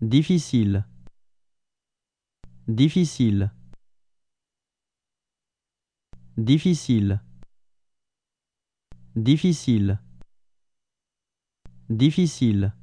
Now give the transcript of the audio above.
Difficile. Difficile. Difficile. Difficile. Difficile.